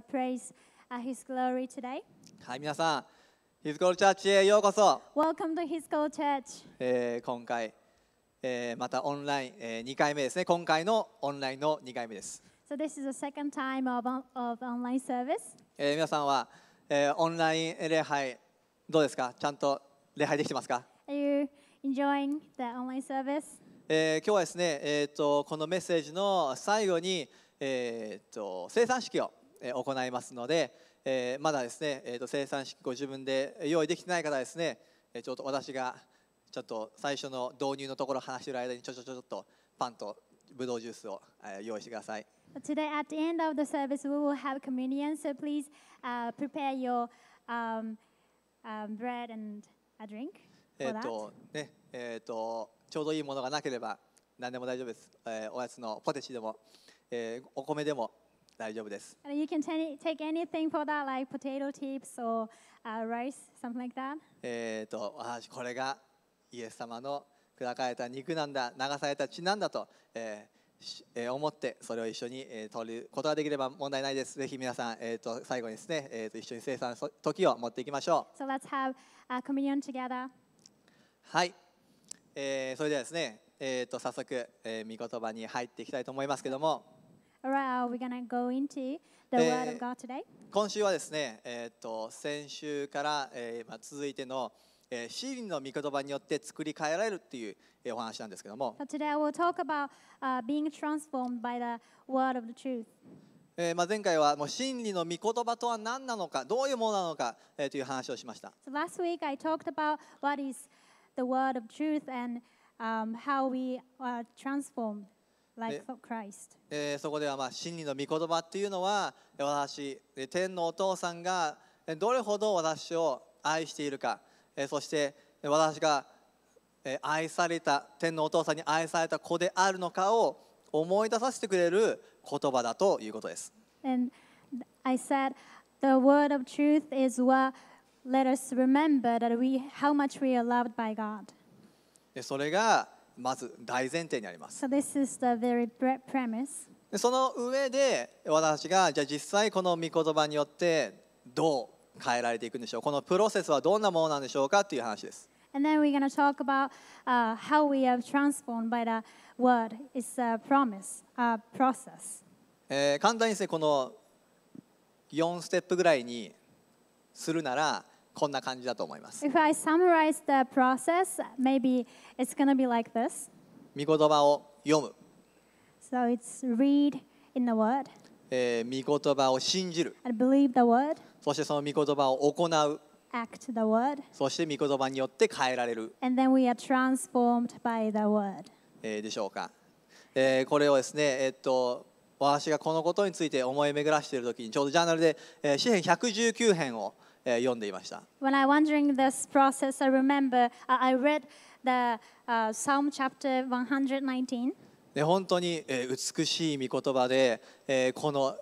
praise His glory today. はい、皆さん、ヒズコールチャーチへようこそ。Welcome to His o l Church. えー、今回、えー、またオンライン、えー、2回目ですね。今回のオンラインの2回目です。So this is the second time of, of online service. えー、皆さんは、えー、オンライン礼拝どうですかちゃんと礼拝できてますか、Are you enjoying the online service? えー、今日はですね、えーと、このメッセージの最後に、えー、と生産式を行いますので、えまだですね、えー、と生産式ご自分で用意できてない方はですねちょっと私がちょっと最初の導入のところ話してる間にちょちょちょっとパンとブドウジュースを用意してください。Today at the end of the service we will have communion, so please、uh, prepare your、um, um, bread and a drink. えっとね、えっ、ー、とちょうどいいものがなければ何でも大丈夫です。えー、おやつのポテチでも、えー、お米でも。大丈夫です。You can take anything for that, like potato chips or、uh, rice, something like that. えっと、あこれがイエス様の砕かれた肉なんだ、流された血なんだと、えーえー、思ってそれを一緒に、えー、取ることができれば問題ないです。ぜひ皆さん、えーと、最後にですね、えーと、一緒に生産の時を持っていきましょう。So let's have a communion together. はい、えー、それではですね、えーと、早速、えー、御言葉に入っていきたいと思いますけども。今週はですね、えー、と先週から、えー、続いての「真、理、ー、の御言葉によって作り変えられる」っていうお話なんですけども前回は「真理の御言葉とは何なのかどういうものなのか、えという話をしました。l えー、そこでは、まあ、真理の御言葉っていうのは私天のお父さんがどれほど私を愛しているか、えー、そして私が愛された天のお父さんに愛された子であるのかを思い出させてくれる言葉だということです。And I said, the word of truth is what let us remember that we, how much we are loved by God. それがまず大前提にあります。So、this is the very premise. その上で私がじゃあ実際この御言葉によってどう変えられていくんでしょうこのプロセスはどんなものなんでしょうかという話です。And then we're going to talk about、uh, how we are transformed by the word. It's a promise, a process. えー、簡単にですね、この4ステップぐらいにするなら、こんな感じだと思います。If I summarize the process, maybe it's going to be like this. 見言葉を読む。So it's read in the word. えー、御言葉を信じる。And believe the word. そしてその御言葉を行う。Act the word. そして御言葉によって変えられる。And then we are transformed by the word. えー、でしょうか。えー、これをですね、えー、っと、私がこのことについて思い巡らしているときに、ちょうどジャーナルで、えー、詩編119編を読んでいました。When I wandering this process, I remember、I read the、uh, Psalm chapter 119. で本当に、えー、美しい御言葉で、えー、この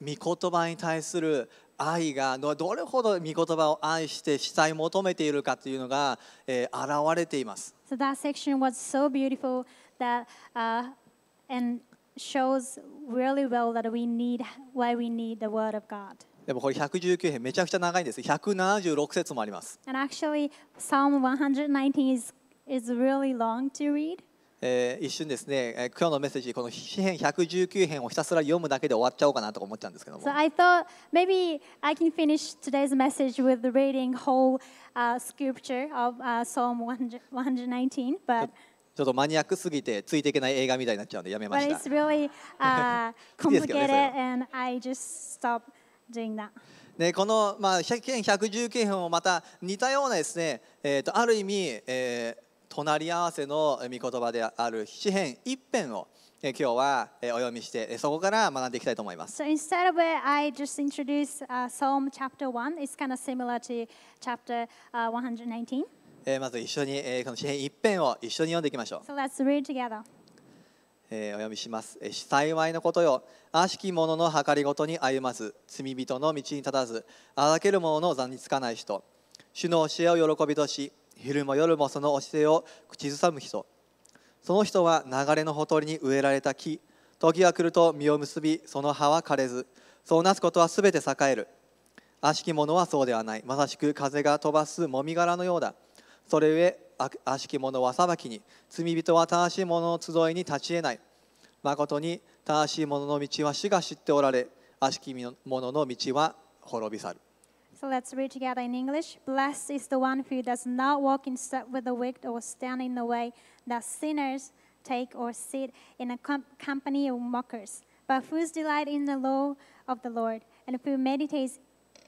御言葉に対する愛がどれほど御言葉を愛して死体求めているかというのが、えー、現れています。So that section was so beautiful that、uh, and shows really well that we need why we need the word of God. でもこれ119編めちゃくちゃ長いんです。176節もあります。And actually, Psalm 119 is, is really long to read. えー、一瞬ですね、えー、今日のメッセージ、この詩編119編をひたすら読むだけで終わっちゃおうかなと思っちゃうんですけども。So I thought maybe I can finish today's message with reading whole、uh, scripture of、uh, Psalm 119, but ちょっとマニアックすぎてついていけない映画みたいになっちゃうんでやめました。But it's really、uh, complicated and I just stopped. ね、この、まあ、100件119編もまた似たようなですね、えー、とある意味、えー、隣り合わせの御言葉である詩編一編を、えー、今日は、えー、お読みしてそこから学んでいきたいと思います。s えまず一緒に、えー、この詩編一編を一緒に読んでいきましょう。えー、お読みします「幸いのことよ悪しき者の計りごとに歩まず罪人の道に立たずあける者の座につかない人主の教えを喜びとし昼も夜もその教えを口ずさむ人その人は流れのほとりに植えられた木時が来ると実を結びその葉は枯れずそうなすことはすべて栄える悪しき者はそうではないまさしく風が飛ばすもみ殻のようだそれゆえ悪しき者は裁きに罪人は正しい者の集いに立ち得ない誠に正しい者の道は死が知っておられ悪しき者の道は滅び去る So let's read together in English. Blessed is the one who does not walk in step with the wicked or stand in the way that sinners take or sit in a company of mockers, but whose delight in the law of the Lord and who meditates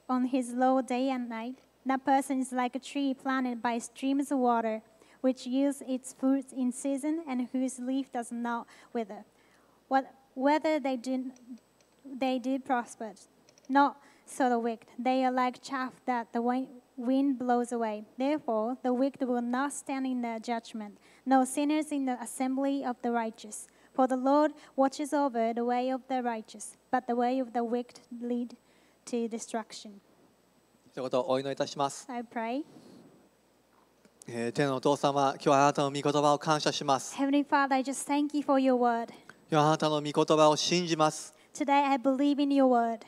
on his law day and night. That person is like a tree planted by streams of water, which yields its fruits in season and whose leaf does not wither. What, whether they do, they do prosper, not so the wicked. They are like chaff that the wind blows away. Therefore, the wicked will not stand in the judgment, no sinners in the assembly of the righteous. For the Lord watches over the way of the righteous, but the way of the wicked lead to destruction. ということをお祈りいたします。I pray. えー、天のお父様、今日あなたの御言葉を感謝します。Heavenly Father, I just thank you for your word. 今日あなたの御言葉を信じます。Today I believe in your word.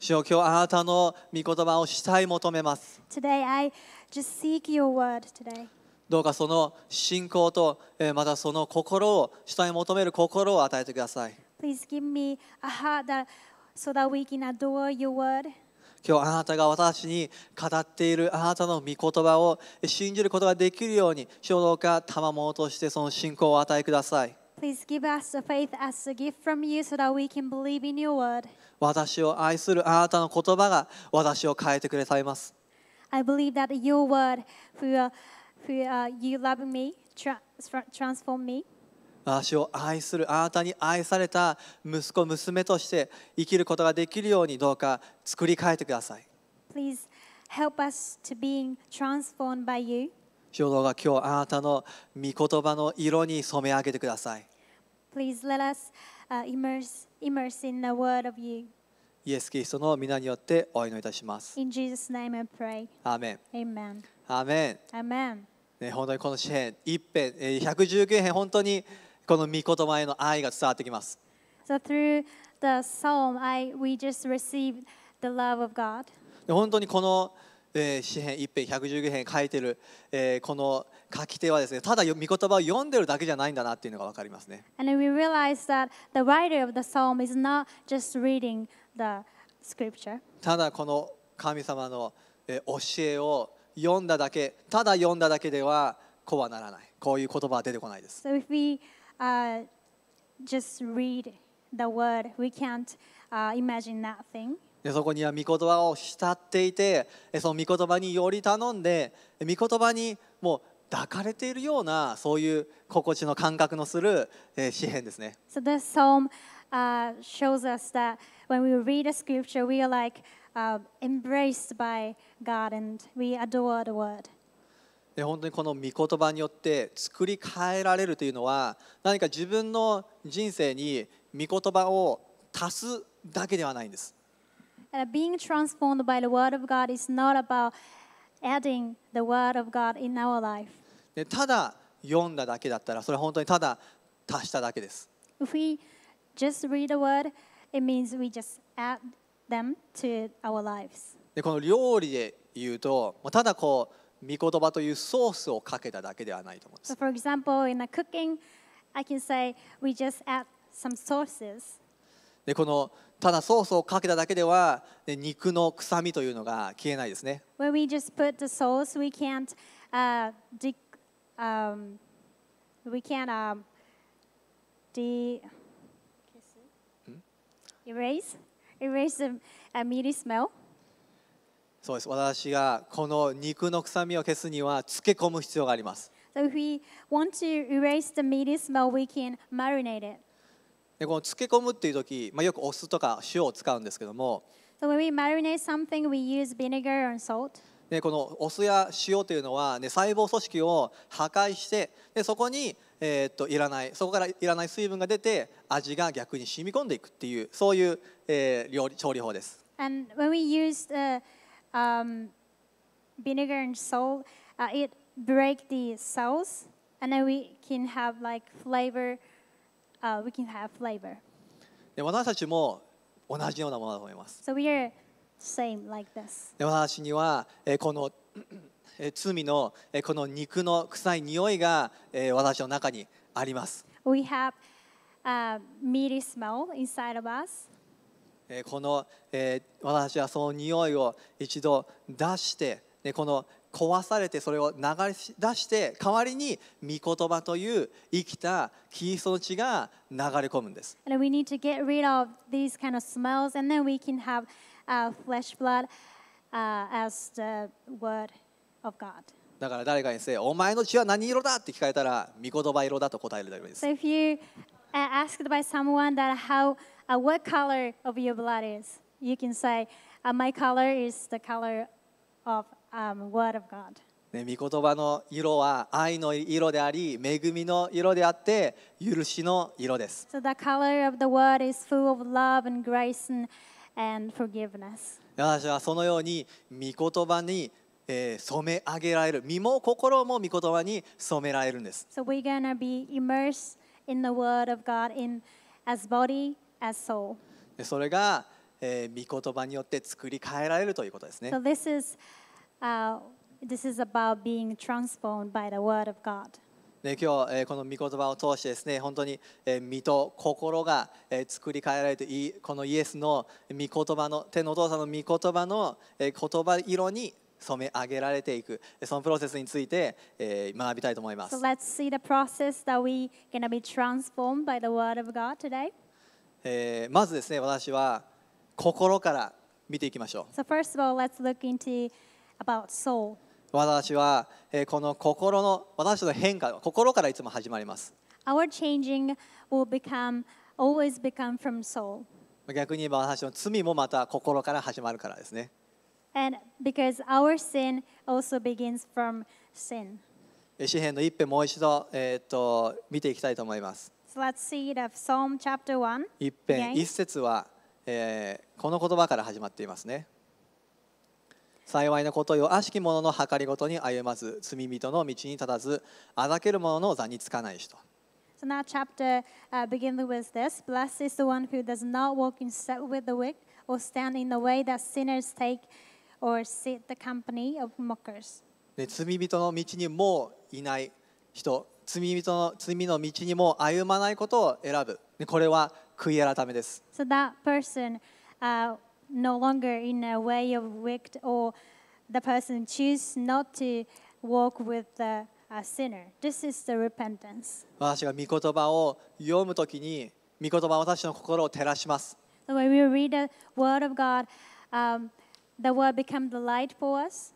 主よ今日あなたの御言葉をしたい求めます。Today I just seek your word today. どうかその信仰と、えー、またその心を、主体に求める心を与えてください。Please give me a heart that, so that we can adore your word. 今日あなたが私に語っているあなたの御言葉を信じることができるように、衝動家、賜物としてその信仰を与えください。Please give us the faith as a gift from you so that we can believe in your word. 私を愛するあなたの言葉が私を変えてくださいます。I believe that your word, for, for、uh, you love me, transform me. 私を愛するあなたに愛された息子娘として生きることができるようにどうか作り変えてください。Please help us to being transformed by you. どうか今日あなたの御言葉の色に染め上げてください。Please let us、immerse, immerse in the word of you. イエス・キリストの皆によってお祈りいたします。In Jesus name I pray. アーメン。Amen. アーメン。ね、本当にこの詩篇、一篇、119編、本当にこの御言葉への愛が伝わってきます。So through the psalm, I, we just received the love of God. 本当にこの、えー、詩編一編1十9編書いてる、えー、この書き手はですね、ただ御言葉を読んでるだけじゃないんだなっていうのが分かりますね。And we realize that the writer of the psalm is not just reading the scripture. ただこの神様の、えー、教えを読んだだけ、ただ読んだだけではこうはならない。こういう言葉は出てこないです。So if we uh, just read the word. We can't uh, imagine nothing. でそこには御言葉を慕っていてその御言葉により頼んで御言葉にもう抱かれているようなそういう心地の感覚のする、えー、詩篇ですね。So this psalm、uh, shows us that when we read a scripture, we are like、uh, embraced by God and we adore the word. で本当にこの御言葉によって作り変えられるというのは何か自分の人生に御言葉を足すだけではないんです。Being transformed by the Word of God is not about adding the Word of God in our life. でただ読んだだけだったらそれは本当にただ足しただけです。If we just read a word, it means we just add them to our lives. でこの料理で言うとただこう御言葉というソースをかけただけではないと思うんです。So for example, in a cooking, I can say we just add some sauces. でこのただソースをかけただけでは、ね、肉の臭みというのが消えないですね。When we just put the sauce, we can't,、uh, de um, we can't um, de erase erase the、uh, meaty smell. そうです私がこの肉の臭みを消すには漬け込む必要があります So if we want to erase the meaty smell, we can marinate it. でこの漬け込むっていう時、まあ、よくお酢とか塩を使うんですけども So when we marinate something, we use vinegar and salt. でこのお酢や塩というのは、ね、細胞組織を破壊してでそこに、えーっといらないそこからいらない水分が出て味が逆に染み込んでいくっていうそういう、えー料理調理法です And when we use the um, vinegar and salt, uh, it break the sauce, and then we can have like flavor. Uh, we can have flavor. で私たちも同じようなものだと思います。So we are same like this. で私には、えー、この罪の、えー、この肉の臭い匂いが、えー、私の中にあります。We have a meaty smell inside of us. この私はその匂いを一度出して、この壊されてそれを流し出して、代わりに御言葉という生きたキーストの血が流れ込むんです。だから誰かにせお前の血は何色だって聞かれたら、御言葉色だと答えるだけです。uh, what color of your blood is. You can say, uh, my color is the color of um, word of God. ね、御言葉の色は愛の色であり、恵みの色であって、許しの色です。So the color of the word is full of love and grace and forgiveness. 私はそのように、御言葉に、えー、染め上げられる。身も心も御言葉に染められるんです。So we're gonna be immersed in the word of God in as body, as soul. でそれが、えー、御言葉によって作り変えられるということですね。So this is, uh, this is about being transformed by the word of God. で今日、えー、この御言葉を通してですね本当に、えー、身と心が、えー、作り変えられていいこのイエスの御言葉の天のお父さんの御言葉の、えー、言葉色に染め上げられていくそのプロセスについて、えー、学びたいと思います。So let's see the process that we're going to be transformed by the word of God today. えー、まずですね私は心から見ていきましょう。So、first of all, let's look into about soul. 私は、えー、この心の私の変化心からいつも始まります。Our changing will become always become from soul. 逆に言えば私の罪もまた心から始まるからですね。And because our sin also begins from sin. 詩篇の一篇もう一度、えー、っと見ていきたいと思います。一辺一節は、えー、この言葉から始まっていますね。幸いなことよ、悪しき者の計りごとに歩まず、罪人の道に立たず、あざける者の座につかない人。So now chapter、uh, begins with this. Blessed is the one who does not walk in step with the wicked or stand in the way that sinners take or sit the company of mockers. で罪人の道にもういない人罪人の罪の道にも歩まないことを選ぶ。これは悔い改めです。So that person、uh, no longer in a way of wicked or the person choose not to walk with the a sinner. This is the repentance. 私が御言葉を読むときに、御言葉は私の心を照らします。So when we read the word of God, um, the word becomes the light for us.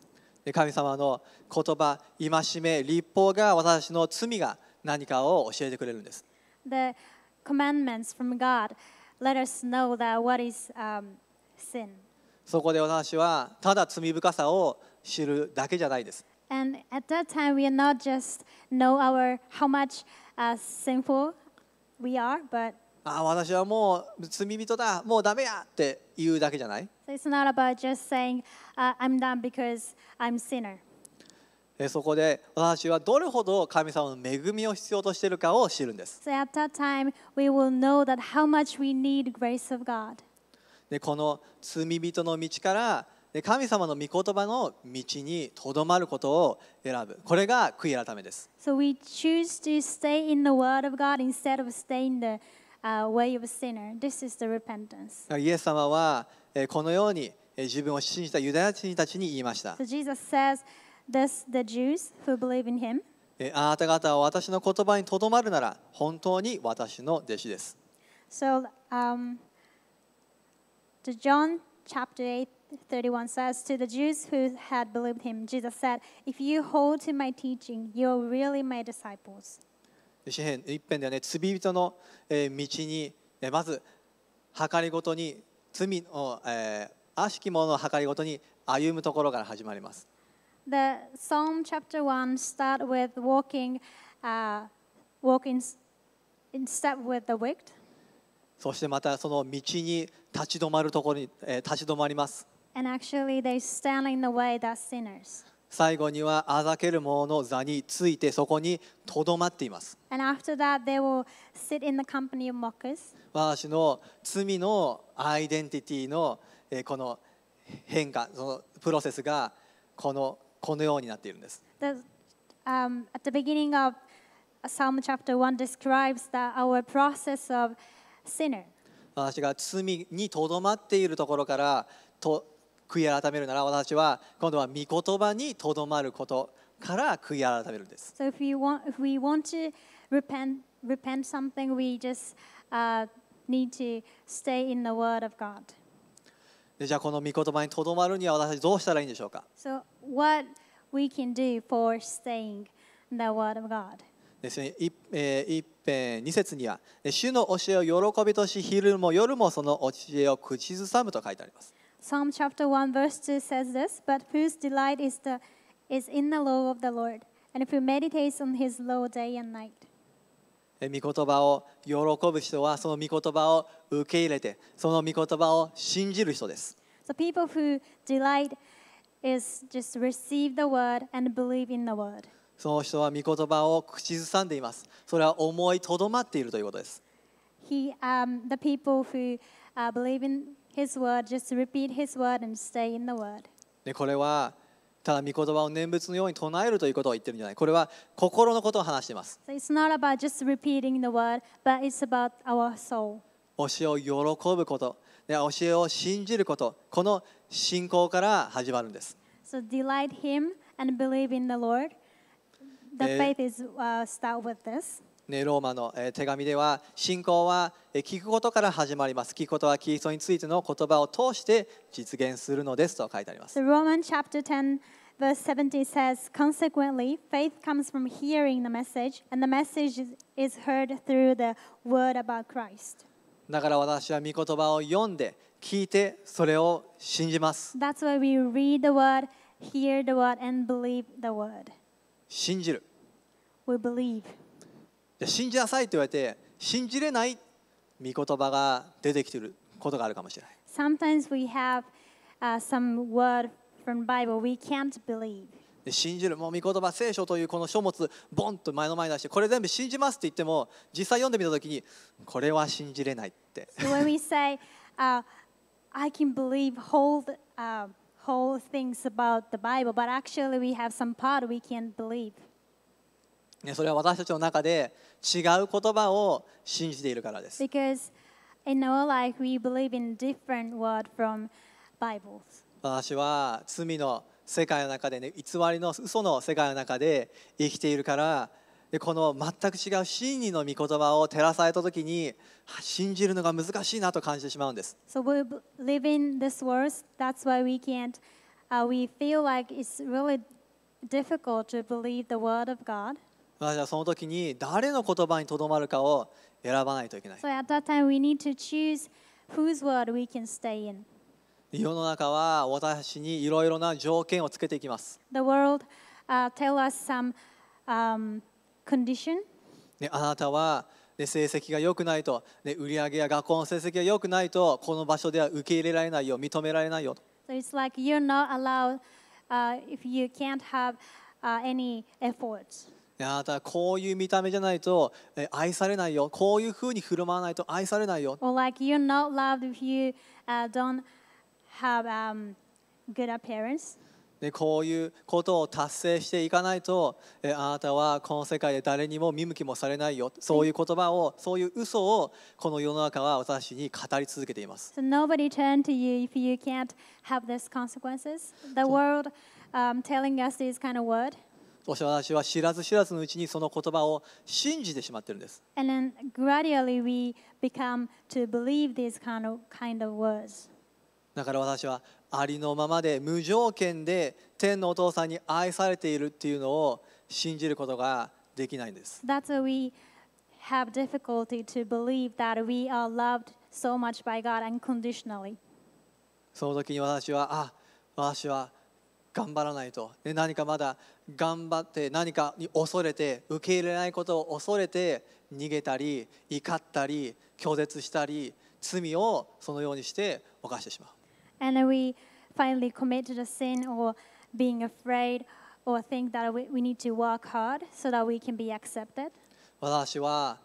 神様の言葉、戒め、立法が私たちの罪が何かを教えてくれるんです。The commandments from God let us know that what is、um, sin. そこで私はただ罪深さを知るだけじゃないです。And at that time, we are not just know our how much、uh, sinful we are, but ああ私はもう罪人だもうダメやって言うだけじゃない so it's not about just saying、uh, I'm done because I'm sinner そこで私はどれほど神様の恵みを必要としているかを知るんです。So、at that time, we will know that how much we need grace of God. でこの罪人の道から神様の御言葉の道にとどまることを選ぶ。これが悔い改めです。So we choose to stay in the word of God instead of staying the way of sinner. This is the repentance. イエス様はこのように自分を信じたユダヤ人たちに言いました。So Jesus says this the Jews who believe in him. あなた方は私の言葉にとどまるなら本当に私の弟子です。So, um, the John chapter 8 31 says, To the Jews who had believed him, Jesus said, If you hold to my teaching, you're really my disciples. 詩編一編ではね罪人の道にまず計りごとに罪の、えー、悪しき者の計りごとに歩むところから始まります。The Psalm chapter 1 start with walking,、uh, walking in step with the wicked. そしてまたその道に立ち止まるところに、えー、立ち止まります。And actually they stand in the way that sinners. 最後にはあざける者の座についてそこにとどまっています。私の罪のアイデンティティのこの変化、そのプロセスがこのこのようになっているんです。私が罪にとどまっているところからと悔い改めるなら私たちは今度は御言葉にとどまることから悔い改めるんです。So if we want, if we want to repent, repent something, we just、uh, need to stay in the word of God. でじゃあこの御言葉にとどまるには私たちどうしたらいいんでしょうか so what we can do for staying in the word of God. ですね、一、えー、辺二節には、主の教えを喜びとし、昼も夜もその教えを口ずさむと書いてあります。Psalm chapter 1, verse 2 says this But whose delight is, the, is in the law of the Lord, and who meditates on his law day and night. 御言葉を喜ぶ人はその御言葉を受け入れてその御言葉を信じる人です。So people who delight is just receive the word and believe in the word. その人は御言葉を口ずさんでいます。それは思いとどまっているということです。He, um, the people who、uh, believe in His word, just repeat His word and stay in the word. でこれはただ御言葉を念仏のように唱えるということを言ってるんじゃない。これは心のことを話しています。So、it's not about just repeating the word, but it's about our soul. 教えを喜ぶこと、で教えを信じること、この信仰から始まるんです。So delight Him and believe in the Lord. The faith is、uh, start with this. ね、ローマの手紙では信仰は聞くことから始まります。聞くことはキリストについての言葉を通して実現するのですと書いてあります。The Roman chapter 10 verse 17 says, Consequently, faith comes from hearing the message, and the message is heard through the word about Christ. That's why we read the word, hear the word, and believe the word. 信じる。We believe. で信じなさいと言われて信じれない御言葉が出てきていることがあるかもしれない。Sometimes we have、uh, some word from Bible we can't believe. 信じる、もう御言葉、聖書というこの書物、ボンと前の前に出して、これ全部信じますって言っても、実際読んでみたときに、これは信じれないって。So when we say,、uh, I can believe whole,、uh, whole things about the Bible, but actually we have some part we can't believe. ね、それは私たちの中で違う言葉を信じているからです。私は罪の世界の中で、ね、偽りの嘘の世界の中で生きているから、でこの全く違う真理の御言葉を照らされたときに信じるのが難しいなと感じてしまうんです。So we live in this world, that's why we can't,、we feel like it's really difficult to believe the word of God. 私はその時に誰の言葉にとどまるかを選ばないといけない。So at that time we need to choose whose word we can stay in. 世の中は私にいろいろな条件をつけていきます。The world、uh, tell us some、um, condition. ね、あなたは、ね、成績が良くないと、ね、売り上げや学校の成績が良くないと、この場所では受け入れられないよ、認められないよ。So it's like you're not allowed、uh, if you can't have、uh, any efforts. やだこういう見た目じゃないと愛されないよこういうふうに振る舞わないと愛されないよでこういうことを達成していかないとえあなたはこの世界で誰にも見向きもされないよそういう言葉をそういう嘘をこの世の中は私に語り続けています。私は知らず知らずのうちにその言葉を信じてしまってるんです。だから私はありのままで無条件で天のお父さんに愛されているっていうのを信じることができないんです。その時に私は、あ、私は、頑張らないと、ね、何かまだ頑張って何かに恐れて受け入れないことを恐れて逃げたり怒ったり拒絶したり罪をそのようにして犯してしまう。And we finally committed a sin or being afraid or think that we, we need to work hard so that we can be accepted. 私は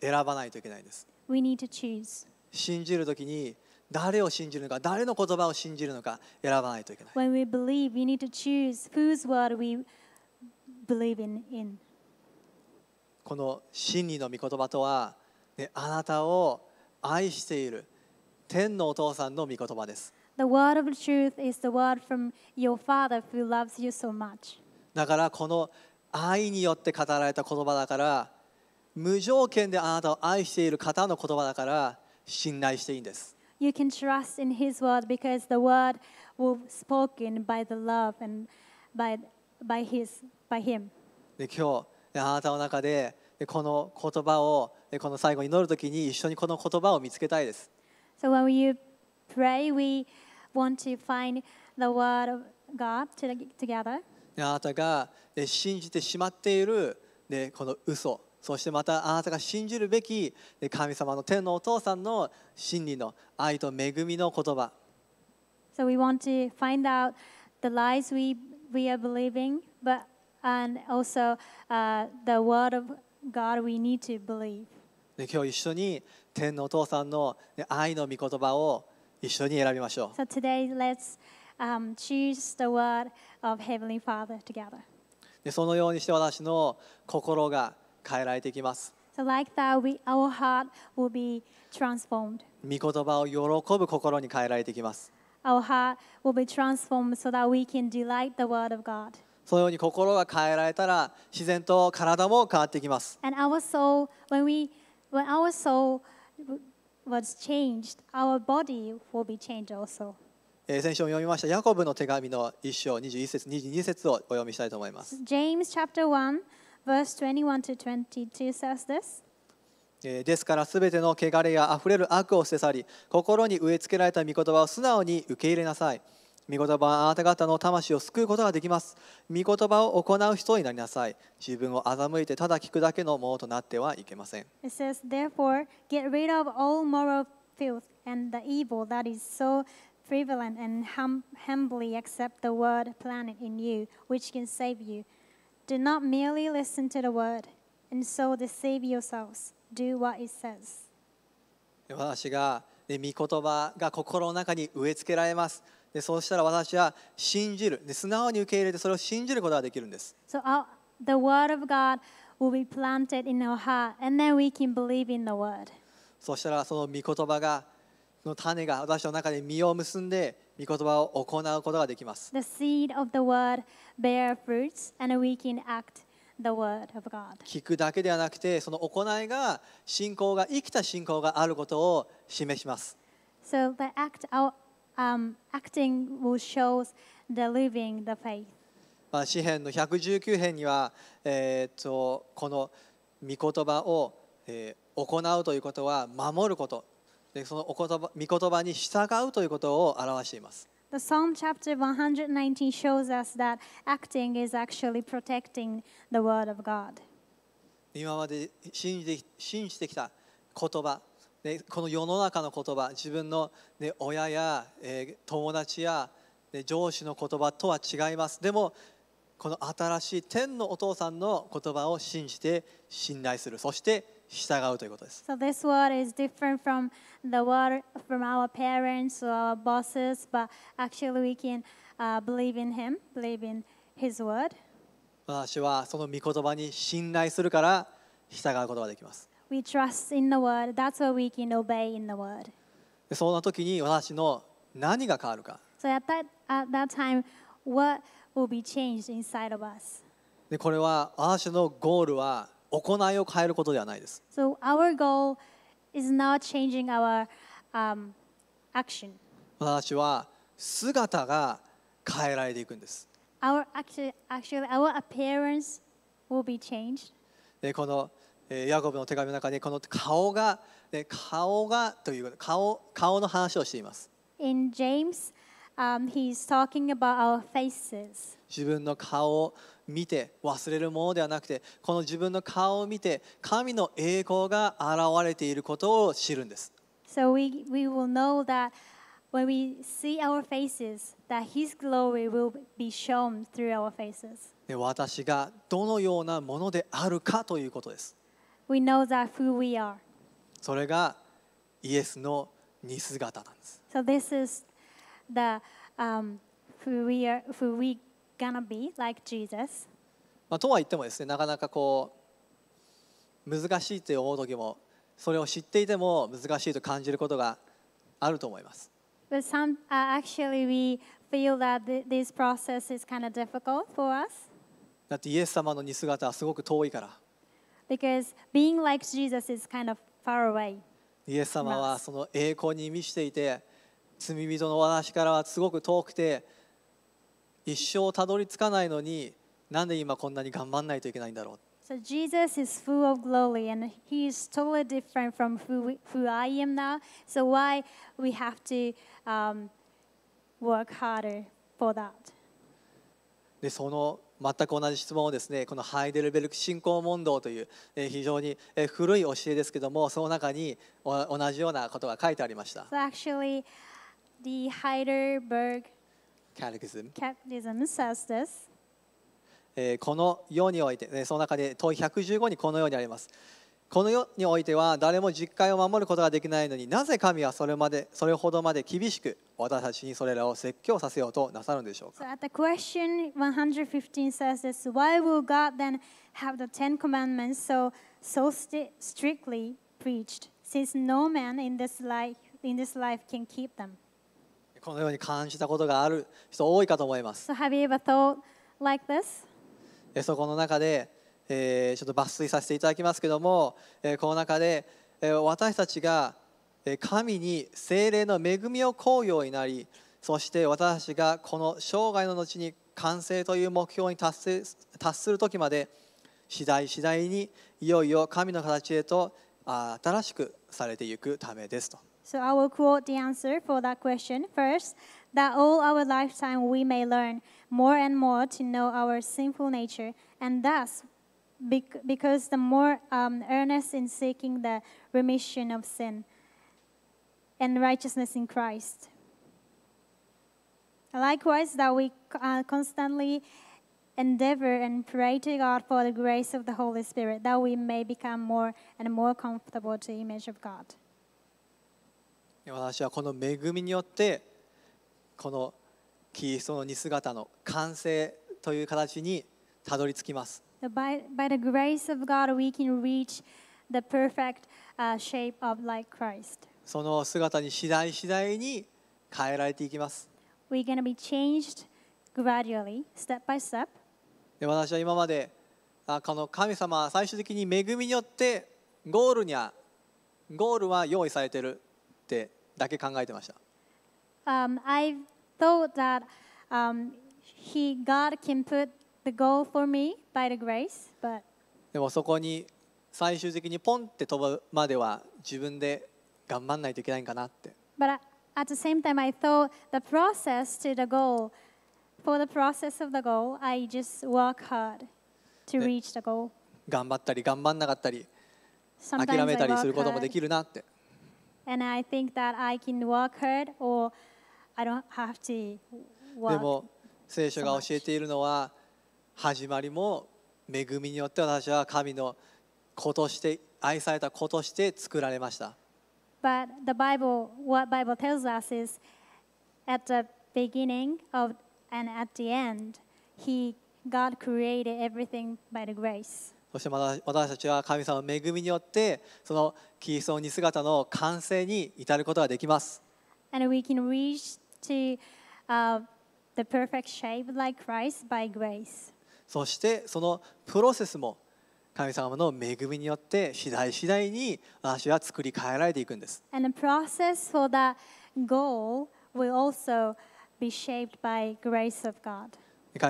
選ばないといけないんです。We need to choose. 信じるときに誰を信じるのか、誰の言葉を信じるのか選ばないといけない。When we believe, we need to choose whose word we believe in. この真理の御言葉とは、ね、あなたを愛している天のお父さんの御言葉です。The word of truth is the word from your Father who loves you so much. だからこの愛によって語られた言葉だから無条件であなたを愛している方の言葉だから信頼していいんです。you can trust in His word because the word was i spoken by the love and by, by, his, by Him. で今日あなたの中でこの言葉をこの最後に祈る時に一緒にこの言葉を見つけたいです。So when you pray, we want to find the word of God together. あなたが信じてしまっているでこの嘘そしてまたあなたが信じるべき神様の天のお父さんの真理の愛と恵みの言葉 So we want to find out the lies we, we are believing, but and also、uh, the word of God we need to believe. で今日一緒に天のお父さんの愛の御言葉を一緒に選びましょう。So today let's、um, choose the word of Heavenly Father together. でそのようにして私の心が変えられていきます。So like that, we, our heart will be transformed. 御言葉を喜ぶ心に変えられていきます。Our heart will be transformed so that we can delight the word of God. そのように心が変えられたら自然と体も変わってきます。And our soul, when, we, when our soul was changed, our body will be changed also. 先週も読みましたヤコブの手紙の1章21節22節をお読みしたいと思います。James chapter 1 Verse 21 to 22 says this. ですから、すべての汚れやあふれる悪を捨て去り、心に植え付けられた御言葉を素直に受け入れなさい。御言葉はあなた方の魂を救うことができます。御言葉を行う人になりなさい。自分を欺いてただ聞くだけのものとなってはいけません。It says, therefore, get rid of all moral filth and the evil that is so prevalent and hum humbly accept the word planted in you, which can save you. Do not merely listen to the word and so deceive yourselves. Do what it says. 私が、ね、御言葉が心の中に植え付けられます。でそうしたら私は信じるで、素直に受け入れてそれを信じることができるんです。So, our, the word of God will be planted in our heart and then we can believe in the word. そしたらその御言葉が、の種が私の中で実を結んで、御言葉を行うことができます。The seed of the word bear fruits and we can act the word of God. 聞くだけではなくて、その行いが信仰が生きた信仰があることを示します。So the act out um, acting will show the living the faith. まあ、詩編の119編には、えー、とこの御言葉を、えー、行うということは守ることでそのお言葉御言葉に従うということを表しています。The Psalm chapter 119 shows us that acting is actually protecting the word of God. 今まで信じて信じてきた言葉、ね、この世の中の言葉、自分の、ね、親や、えー、友達や、ね、上司の言葉とは違います。でも、この新しい天のお父さんの言葉を信じて信頼する。そして、従うということです。So this word is different from the word from our parents or our bosses, but actually we can、uh, believe in Him, believe in His word. 私はその御言葉に信頼するから従うことができます。We trust in the word, that's why we can obey in the word. そんな時に私の何が変わるか。So at that, at that time, what will be changed inside of us? でこれは私のゴールは行いを変えることではないです。So our goal is not changing our、um, action. 私は姿が変えられていくんです。Our actually, actually our appearance will be changed. でこのヤコブの手紙の中でこの顔が顔がという顔顔の話をしています。In James, um, he's talking about our faces. 自分の顔を見て忘れるものではなくてこの自分の顔を見て神の栄光が現れていることを知るんです。So we, we will know that when we see our faces, that His glory will be shown through our faces. 私がどのようなものであるかということです。We know that who we are. それがイエスの似姿なんです。So this is the、um, who we are, who we まあ、とは言ってもですねなかなかこう難しいって思う時もそれを知っていても難しいと感じることがあると思います。だってイエス様の似姿はすごく遠いから。イエス様はその栄光に満ちていて罪人の私からはすごく遠くて。一生たどり着かないのになんで今こんなに頑張んないといけないんだろう So Jesus is full of glory and he is totally different from who, we, who I am now. So why we have to um, work harder for that? でその全く同じ質問をですねこのハイデルベルク信仰問答という、えー、非常に、えー、古い教えですけどもその中にお同じようなことが書いてありました。So actually, the Heidelberg Catechism, Catechism says this. この世において、その中で問い115にこのようにあります。この世においては誰も実戒を守ることができないのになぜ神はそれまでそれほどまで厳しく私たちにそれらを説教させようとなさるんでしょうか so at the question 115 says this Why will God then have the Ten Commandments so, so strictly preached since no man in this life, in this life can keep them? このように感じたことがある人多いかと思います。So、have you ever thought like this? そこの中で、えー、ちょっと抜粋させていただきますけども、えー、この中で、えー、私たちが神に精霊の恵みを請うようになりそして私たちがこの生涯の後に完成という目標に達達する時まで次第次第にいよいよ神の形へとあ新しくされていくためですと。So I will quote the answer for that question first that all our lifetime we may learn more and more to know our sinful nature, and thus, because the more um, earnest in seeking the remission of sin and righteousness in Christ. Likewise, that we uh, constantly endeavor and pray to God for the grace of the Holy Spirit, that we may become more and more comfortable to the image of God. 私はこの恵みによってこのキリストの似姿の完成という形にたどり着きます。By, by the grace of God, we can reach the perfect、uh, shape of like Christ. その姿に次第次第に変えられていきます。We're gonna be changed gradually, step by step. で私は今まであこの神様は最終的に恵みによってゴールにはゴールは用意されてるってだけ考えてました。Um, I thought that、um, he, God can put the goal for me by the grace, but でもそこに最終的にポンって飛ぶまでは自分で頑張らないといけないんかなって。But at the same time, I thought the process to the goal, for the process of the goal, I just work hard to reach the goal. 頑張ったり頑張んなかったり諦めたりすることもできるなって。Sometimes I work hard. and I think that I can work hard or I don't have to で work. も聖書が教えているのは始まりも恵みによって私は神の子として愛された子として作られました But the Bible, what Bible tells us is at the beginning of and at the end, he God created everything by the grace. そしてまた私たちは神様の恵みによってそのキリストの姿の完成に至ることができます。そしてそのプロセスも神様の恵みによって次第次第に私は作り変えられていくんです。神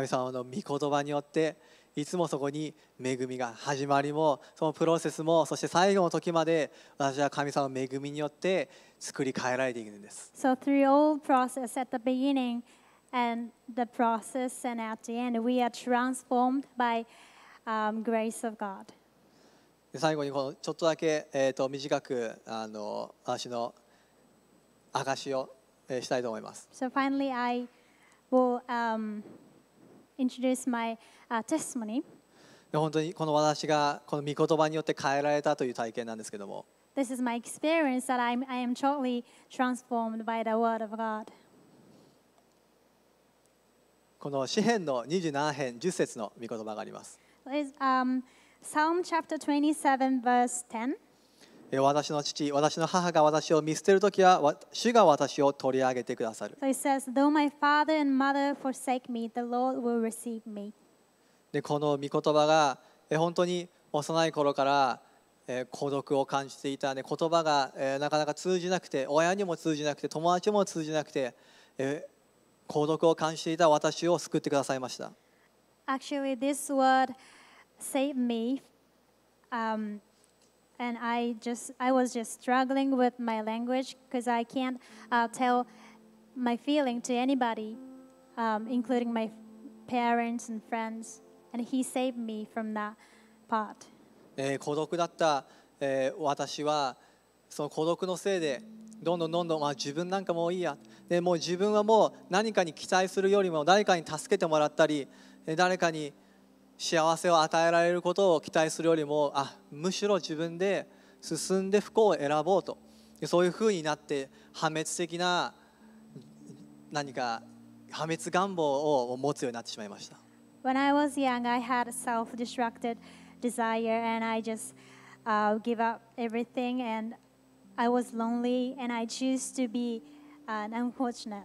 様の御言葉によっていつもそこに恵みが始まりもそのプロセスもそして最後の時まで私は神様の恵みによって作り変えられていくんです。So through all process at the beginning and the process and at the end we are transformed by、um, grace of God. 最後にこのちょっとだけ、えー、と短くあの私の証を、えー、したいと思います。So finally I will、um, introduce my uh, testimony. 本当にこの私がこの御言葉によって変えられたという体験なんですけども。This is my experience that I'm, I am totally transformed by the word of God. この詩篇の27編10節の御言葉があります。Is, um, Psalm chapter 27 verse 10. 私の父、私の母が私を見捨てるときは、主が私を取り上げてくださる。So it says, Though my father and mother forsake me, the Lord will receive me. でこの御言葉が本当に幼い頃から孤独を感じていた、ね、言葉がなかなか通じなくて親にも通じなくて友達も通じなくて孤独を感じていた私を救ってくださいました。Actually, this word saved me、um, and I just I was just struggling with my language because I can't、uh, tell my feeling to anybody, um, including my parents and friends. And he saved me from that part. 孤独だった、え私はその孤独のせいでどんどんどんどん、まあ、自分なんかもういいやでもう自分はもう何かに期待するよりも誰かに助けてもらったり誰かに幸せを与えられることを期待するよりもあむしろ自分で進んで不幸を選ぼうとそういうふうになって破滅的な何か破滅願望を持つようになってしまいました。When I was young, I had a self destructed desire and I just uh, give up everything and I was lonely and I choose to be u n unfortunate.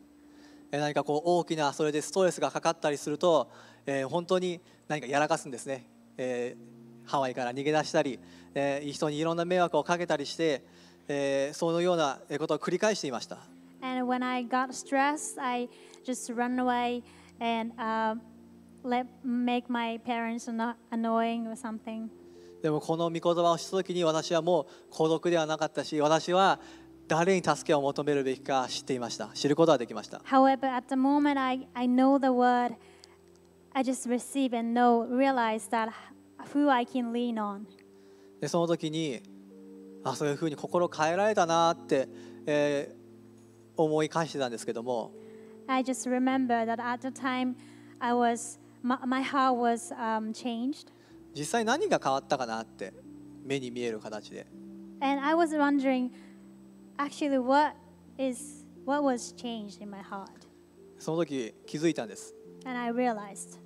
何かこう大きなそれでストレスがかかったりすると、えー、本当に何かやらかすんですね、えー、ハワイから逃げ出したり、えー、人にいろんな迷惑をかけたりして、えー、そのようなことを繰り返していました。And when I got stressed, I just run away and、uh, let, make my parents annoying or something. でもこの御言葉をした時に私はもう孤独ではなかったし私は誰に助けを求めるべきか知っていました知ることができました However, at the moment I, I know the word I just receive and know realize that who I can lean on でその時にあそういうふうに心変えられたなって、えー、思い返してたんですけども I just remember that at the time I was my heart was um, changed. 実際何が変わったかなって目に見える形で。And I was wondering actually what is what was changed in my heart. その時気づいたんです。And I realized.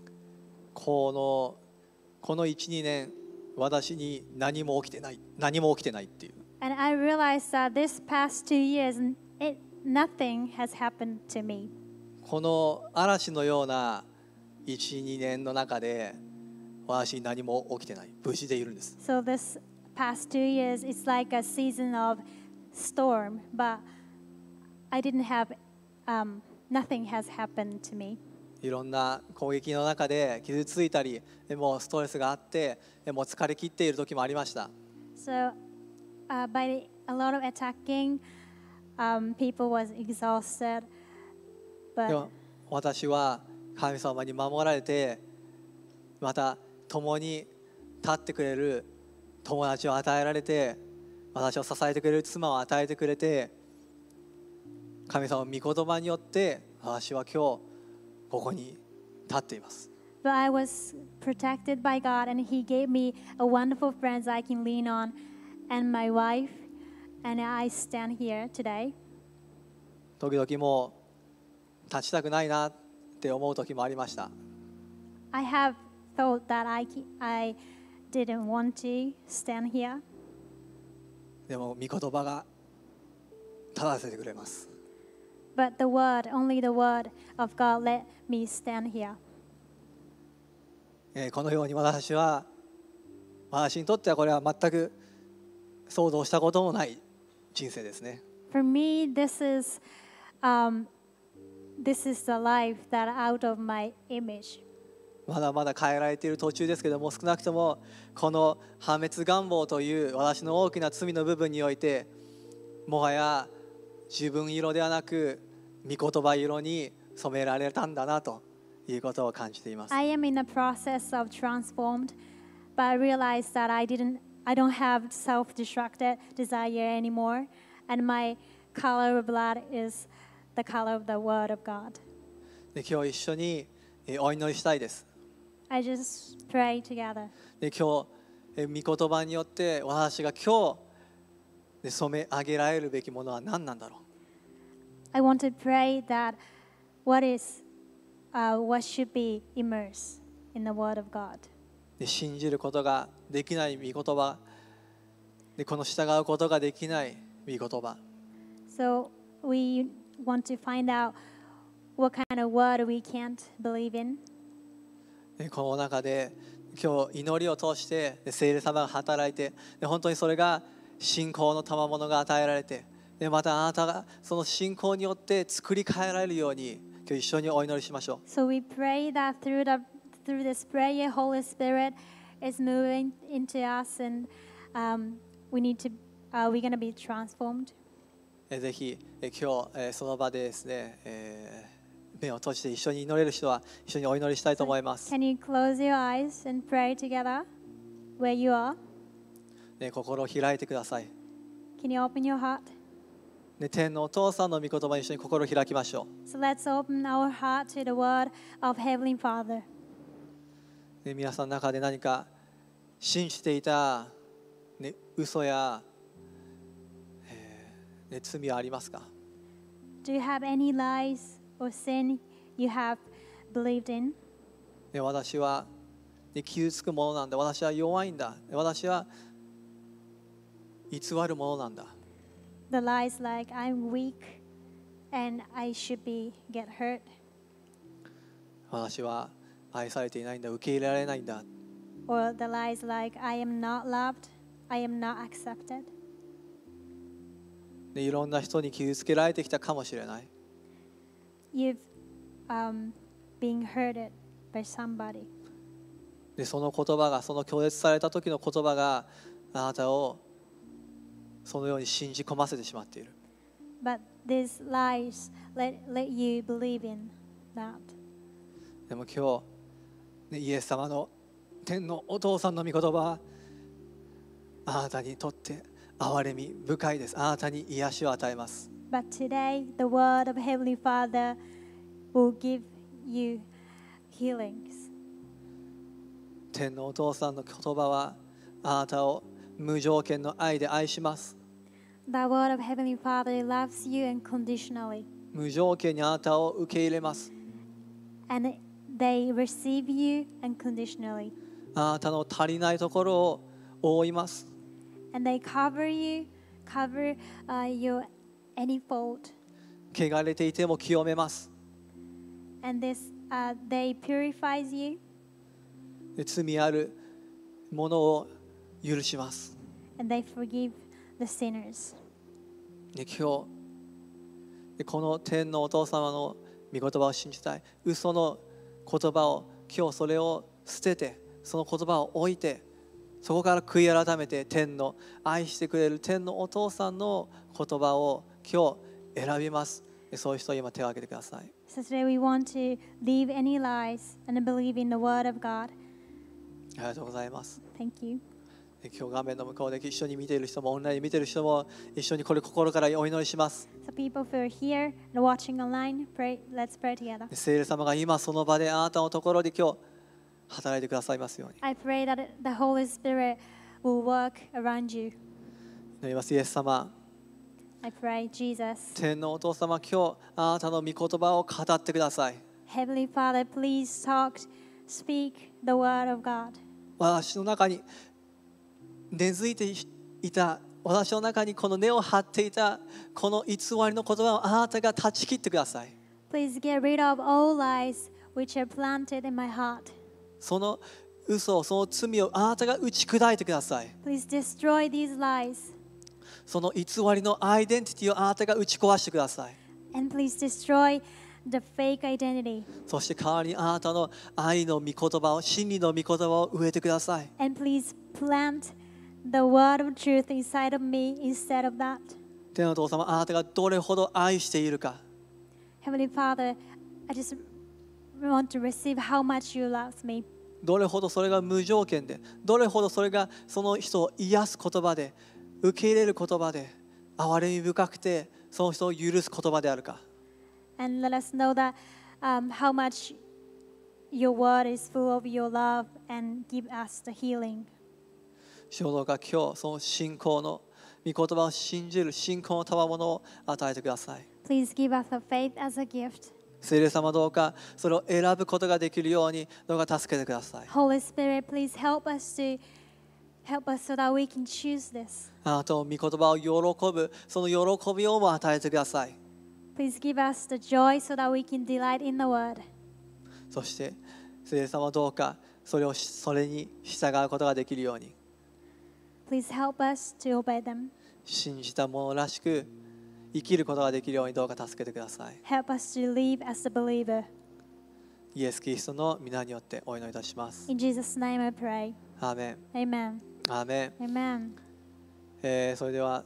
このこの1、2年私に何も起きてない何も起きてないっていう。And I realized that this past two years it nothing has happened to me. この嵐のような12年の中で私に何も起きてない無事でいるんです。So this past two years it's like a season of storm but I didn't have、um, nothing has happened to me. いろんな攻撃の中で傷ついたりもうストレスがあってもう疲れ切っている時もありました。So, uh, by a lot of attacking, um, people was exhausted, but でも私は神様に守られてまた共に立ってくれる友達を与えられて私を支えてくれる妻を与えてくれて神様御言葉によって私は今日ここに立っています。But I was protected by God, and He gave me a wonderful friends I can lean on, and my wife, and I stand here today. 時々もう立ちたくないな。って思う時もありました。I have thought that I, I didn't want to stand here. でも、御言葉が正せてくれます。But the word, only the word of God let me stand here. このように私は私にとってはこれは全く想像したこともない人生ですね。For me, this is、um, This is the life that out of my image. まだまだ変えられている途中ですけども少なくともこの破滅願望という私の大きな罪の部分においてもはや自分色ではなく御言葉色に染められたんだなということを感じています。I am in the process of transformed, but I realized that I didn't, I don't have self-destructed desire anymore, and my color of blood is the color of the Word of God. で今日一緒にえーお祈りしたいです。I just pray together. で今日えー御言葉によって私が今日で染め上げられるべきものは何なんだろ I want to pray that what is, uh, what should be immersed in the Word of God. うで信じることができない御言葉でこの従うことができない御言葉 So we want to find out what kind of word we can't believe in. この中で今日祈りを通して聖霊様が働いて本当にそれが信仰の賜物が与えられてまたあなたがその信仰によって作り変えられるように今日一緒にお祈りしましょう。So we pray that through, the, through this prayer, Holy Spirit is moving into us and、um, we need to、uh, we're going to be transformed. ぜひ今日その場でですね、え目を閉じて一緒に祈れる人は一緒にお祈りしたいと思います。心を開いてください。ね、天のお父さんの御言葉に一緒に心を開きましょう。s 皆さんの中で何か信じていた、ね、嘘やね、罪はありますか Do you have any lies or sin you have believed in? ね、私は、ね、傷つくものなんだ。私は弱いんだ。私は偽るものなんだ。The lies like I'm weak and I should be get hurt. 私は愛されていないんだ。受け入れられないんだ。Or the lies like I am not loved, I am not accepted. ね、いろんな人に傷つけられてきたかもしれない。You've、um, been hurted by somebody. でその言葉がその拒絶された時の言葉があなたをそのように信じ込ませてしまっている。But these lies let, let you believe in that. でも今日、ね、イエス様の天のお父さんの御言葉あなたにとって憐れみ深いです。あなたに癒しを与えます。But today, the word of Heavenly Father will give you healings. 天のお父さんの言葉はあなたを無条件の愛で愛します。The word of Heavenly Father loves you unconditionally. 無条件にあなたを受け入れます。And they receive you unconditionally. あなたの足りないところを覆います。and they cover you, cover、uh, your any fault. 汚れていても清めます。And this, uh, they purifies you. 罪あるものを許します。And they forgive the sinners. 今日、この天のお父様の御言葉を信じたい。嘘の言葉を、今日それを捨てて、その言葉を置いて、そこから悔い改めて天の愛してくれる天のお父さんの言葉を今日選びますそういう人今手を挙げてください So today we want to leave any lies and believe in the word of God ありがとうございます Thank you 今日画面の向こうで一緒に見ている人もオンラインで見ている人も一緒にこれ心からお祈りします。聖霊様が今その場であなたのところで今日働いてくださいますように。I pray that the Holy Spirit will work around you. 祈ります、イエス様。I pray, Jesus. 天のお父様、今日あなたの御言葉を語ってください。Heavenly Father, please talk, speak the word of God. 私の中に根付いていた、私の中にこの根を張っていた、この偽りの言葉をあなたが断ち切ってください。Please get rid of all lies which are planted in my heart. その嘘その罪をあなたが打ち砕いてくださいその偽りのアイデンティティをあなたが打ち壊してくださいそして代わりにあなたの愛の御言葉を真理の御言葉を植えてください And please plant the word of truth inside of me instead of that 天のお父様あなたがどれほど愛しているか Heavenly Father I just want to receive how much you love me. どれほどそれが無条件で、どれほどそれがその人を癒す言葉で、受け入れる言葉で、憐れみ深くて、その人を許す言葉であるか。And let us know that、um, how much your word is full of your love and give us the healing. 主よが今日その信仰の御言葉を信じる信仰の賜物を与えてください。Please give us a faith as a gift. 聖霊様どうかそれを選ぶことができるようにどうか助けてください。Holy Spirit, please help us to Help us so that we can choose this. あなたの御言葉を喜ぶ、その喜びをも与えてください。Please give us the joy so that we can delight in the word. そして、聖霊様どうかそれをそれに従うことができるように。Please help us to obey them. 信じた者らしく、うん生きることができるようにどうか助けてください。Help us to live as a believer. イエス・キリストの皆によってお祈りいたします。In Jesus' name I pray. アーメン。Amen. アーメン。Amen. えー、それでは、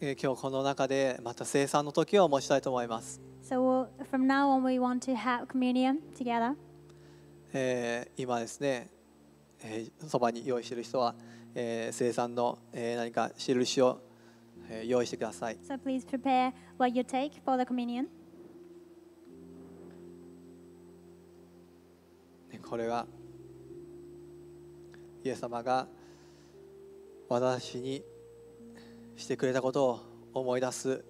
えー、今日この中でまた生産の時を持ちたいと思います。So from now on we want to have communion together. えー、今ですね、えー、そばに用意している人は、えー、生産の、えー、何か印を用意してください。So please prepare what you take for the communion. これはイエス様が私にしてくれたことを思い出す、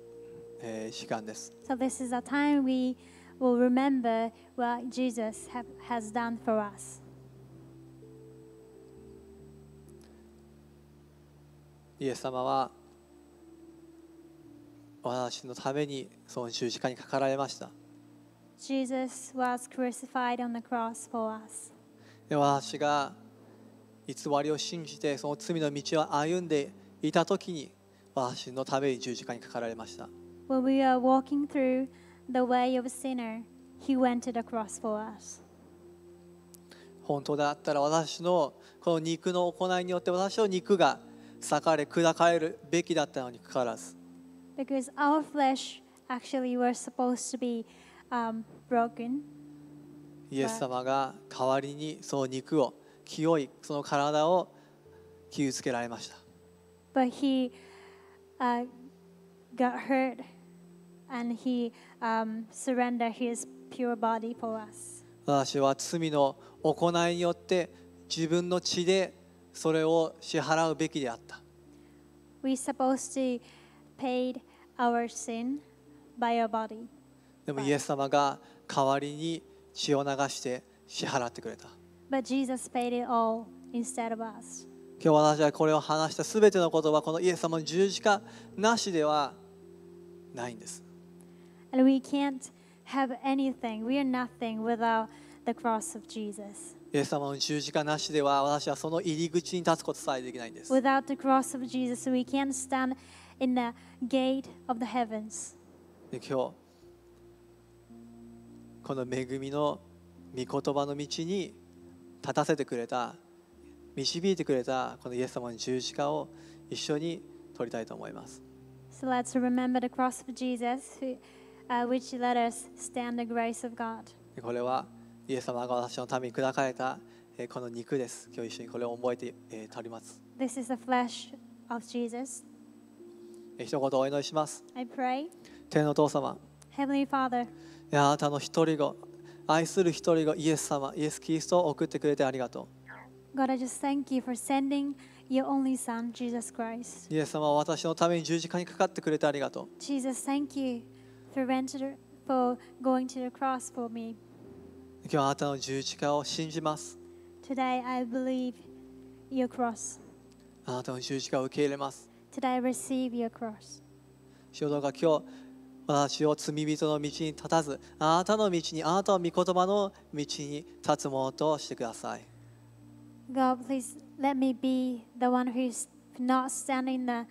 えー、時間です。So this is a time we will remember what Jesus have, has done for us. イエス様は私のためにその十字架にかかられました。Jesus was crucified on the cross for us. 私が偽りを信じてその罪の道を歩んでいたときに私のために十字架にかかられました。When we are walking through the way of a sinner, He went to the cross for us. 本当だったら私のこの肉の行いによって私の肉が裂かれ砕かれるべきだったのにかかわらず。because our flesh actually were supposed to be、um, broken. イエス様が代わりにその肉を清いその体を傷つけられました。But he、uh, got hurt and he、um, surrendered his pure body for us. 私は罪の行いによって自分の血でそれを支払うべきであった。We supposed to paid our sin by your body. でもイエス様が代わりに血を流して支払ってくれた。But Jesus paid it all instead of us. 今日私はこれを話したすべてのことはこのイエス様の十字架なしではないんです。And we can't have anything, we are nothing without the cross of Jesus. イエス様の十字架なしでは私はその入り口に立つことさえできないんです。Without the cross of Jesus, we can't stand in the gate of the heavens. 今日この恵みの御言葉の道に立たせてくれた導いてくれたこのイエス様の十字架を一緒に取りたいと思います。So let's remember the cross of Jesus, who, uh, which let us stand the grace of God. これはイエス様が私のために砕かれたこの肉です。今日一緒にこれを覚えて取ります。This is the flesh of Jesus. 一言お祈りします。I pray. 天のお父様、Heavenly Father. あなたの一人子、愛する一人子、イエス様、イエス・キリストを送ってくれてありがとう。God, I just thank you for sending your only son, Jesus Christ. イエス様は私のために十字架にかかってくれてありがとう。Jesus, thank you for, rented, for going to the cross for me. 今日はあなたの十字架を信じます。Today I believe your cross. あなたの十字架を受け入れます。Today I receive your cross. 主よが今日私を罪人の道に立たず、あなたの道に、あなたの御言葉の道に立つものとしてください。God, please let me be the one who's i not standing in the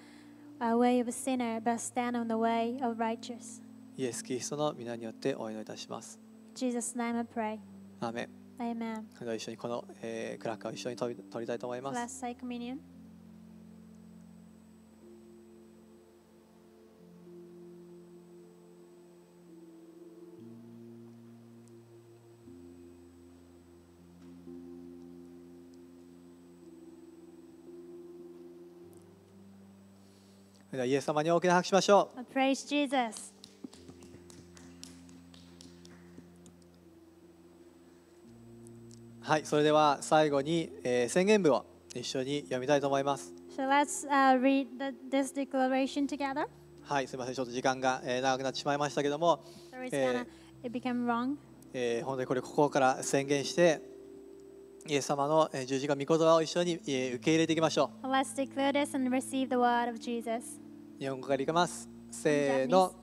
way of a sinner, but stand on the way of righteous. イエス・キリストの皆によってお祈りいたします。Jesus' name I pray. アメン。Amen. は一緒にこの、えー、クラッカーを一緒に取り取りたいと思います。Last Communion. ではイエス様に大きな拍手しましょう。はい、それでは最後に、えー、宣言文を一緒に読みたいと思います。So let's, uh, read the, this declaration together. はい、すみません、ちょっと時間が、えー、長くなってしまいましたけども、so、えー、it became wrong. えー、本当にこれ、ここから宣言して、イエス様の十字架、御言葉を一緒に受け入れていきましょう。Let's declare this and receive the word of Jesus. 日本語からいきます。せーの。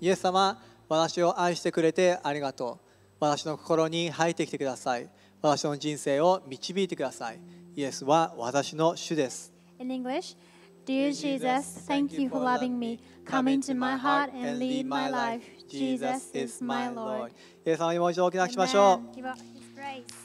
イエス様、私を愛してくれてありがとう。私の心に入ってきてください。私の人生を導いてください。イエスは私の主です。In English, Dear Jesus, thank you for loving me. Come into my heart and lead my life. Jesus is my Lord. イエス様にもう一度大きなしましょう。Amen. Give up his grace.